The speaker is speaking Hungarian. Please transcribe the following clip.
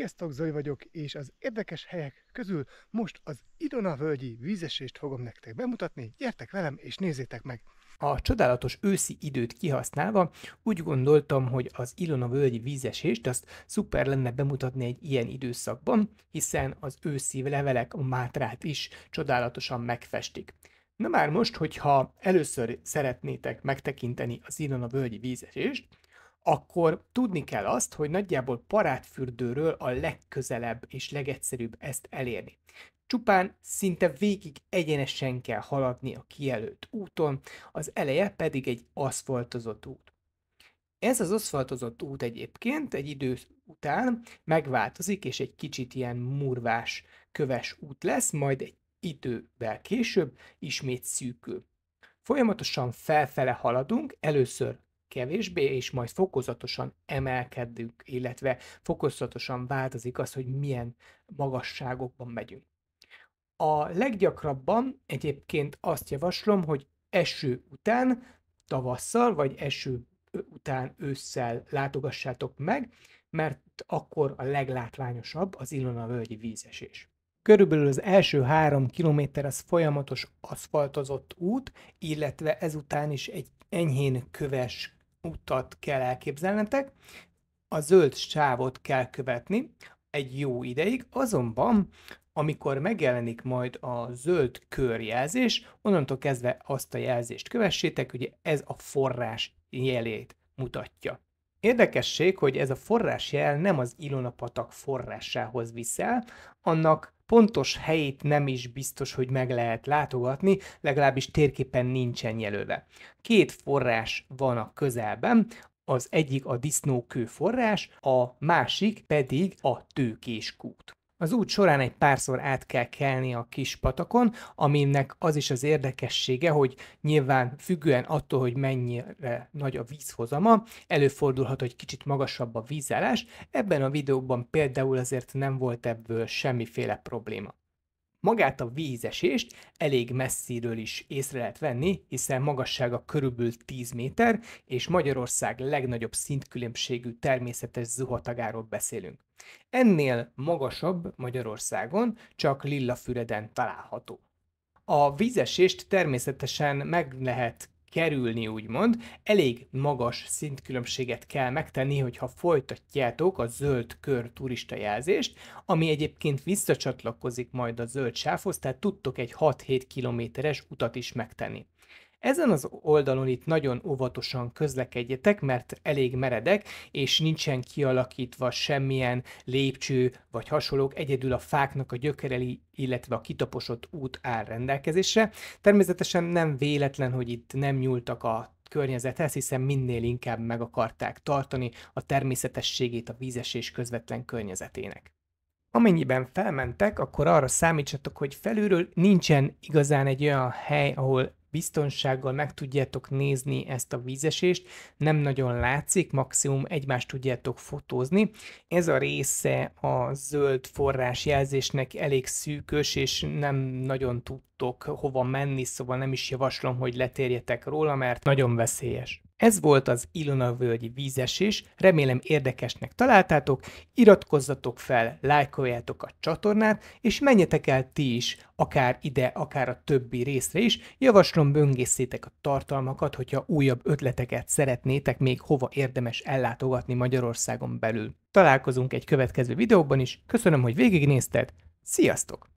Sziasztok, Zoli vagyok, és az érdekes helyek közül most az Idona-völgyi vízesést fogom nektek bemutatni. Gyertek velem, és nézzétek meg! A csodálatos őszi időt kihasználva úgy gondoltam, hogy az Ilona völgyi vízesést azt szuper lenne bemutatni egy ilyen időszakban, hiszen az őszi levelek a mátrát is csodálatosan megfestik. Na már most, hogyha először szeretnétek megtekinteni az Ilona völgyi vízesést, akkor tudni kell azt, hogy nagyjából parátfürdőről a legközelebb és legegyszerűbb ezt elérni. Csupán szinte végig egyenesen kell haladni a kijelölt úton, az eleje pedig egy aszfaltozott út. Ez az aszfaltozott út egyébként egy idő után megváltozik, és egy kicsit ilyen murvás, köves út lesz, majd egy idővel később ismét szűkül. Folyamatosan felfele haladunk, először kevésbé, és majd fokozatosan emelkedünk, illetve fokozatosan változik az, hogy milyen magasságokban megyünk. A leggyakrabban egyébként azt javaslom, hogy eső után, tavasszal, vagy eső után ősszel látogassátok meg, mert akkor a leglátványosabb az Ilona völgyi vízesés. Körülbelül az első három kilométer az folyamatos aszfaltozott út, illetve ezután is egy enyhén köves utat kell elképzelnetek, a zöld sávot kell követni egy jó ideig, azonban amikor megjelenik majd a zöld körjelzés, onnantól kezdve azt a jelzést kövessétek, ugye ez a forrás jelét mutatja. Érdekesség, hogy ez a forrásjel nem az Ilona patak forrásához viszel, annak pontos helyét nem is biztos, hogy meg lehet látogatni, legalábbis térképen nincsen jelölve. Két forrás van a közelben, az egyik a disznókő forrás, a másik pedig a tőkéskút. Az út során egy párszor át kell kelni a kis patakon, aminek az is az érdekessége, hogy nyilván függően attól, hogy mennyire nagy a vízhozama, előfordulhat, hogy kicsit magasabb a vízállás, ebben a videóban például azért nem volt ebből semmiféle probléma. Magát a vízesést elég messziről is észre lehet venni, hiszen magassága körülbelül 10 méter, és Magyarország legnagyobb szintkülönbségű természetes zuhatagáról beszélünk. Ennél magasabb Magyarországon csak Lillafüreden található. A vízesést természetesen meg lehet kerülni, úgymond. Elég magas szintkülönbséget kell megtenni, hogyha folytatjátok a zöld kör turista jelzést, ami egyébként visszacsatlakozik majd a zöld sávhoz, tehát tudtok egy 6-7 kilométeres utat is megtenni. Ezen az oldalon itt nagyon óvatosan közlekedjetek, mert elég meredek, és nincsen kialakítva semmilyen lépcső vagy hasonlók, egyedül a fáknak a gyökereli, illetve a kitaposott út áll rendelkezésre. Természetesen nem véletlen, hogy itt nem nyúltak a környezethez, hiszen minél inkább meg akarták tartani a természetességét a vízesés közvetlen környezetének. Amennyiben felmentek, akkor arra számítsatok, hogy felülről nincsen igazán egy olyan hely, ahol biztonsággal meg tudjátok nézni ezt a vízesést, nem nagyon látszik, maximum egymást tudjátok fotózni. Ez a része a zöld forrás jelzésnek elég szűkös, és nem nagyon tudtok hova menni, szóval nem is javaslom, hogy letérjetek róla, mert nagyon veszélyes. Ez volt az Ilona-völgyi vízesés, remélem érdekesnek találtátok, iratkozzatok fel, lájkoljátok a csatornát, és menjetek el ti is, akár ide, akár a többi részre is, javaslom böngészétek a tartalmakat, hogyha újabb ötleteket szeretnétek még hova érdemes ellátogatni Magyarországon belül. Találkozunk egy következő videóban is, köszönöm, hogy végignézted, sziasztok!